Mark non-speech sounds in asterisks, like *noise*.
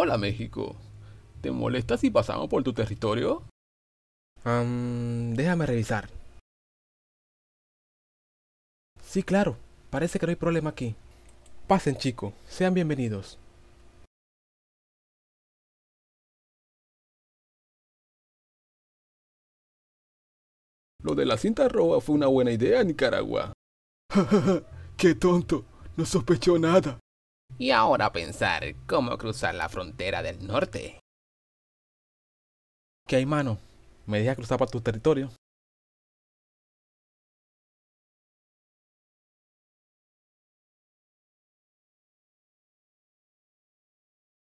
Hola México, ¿te molesta si pasamos por tu territorio? Um, déjame revisar. Sí, claro, parece que no hay problema aquí. Pasen chico, sean bienvenidos. Lo de la cinta roja fue una buena idea en Nicaragua. *laughs* ¡Qué tonto! No sospechó nada y ahora pensar cómo cruzar la frontera del norte. ¿Qué hay, mano? ¿Me dejas cruzar para tu territorio?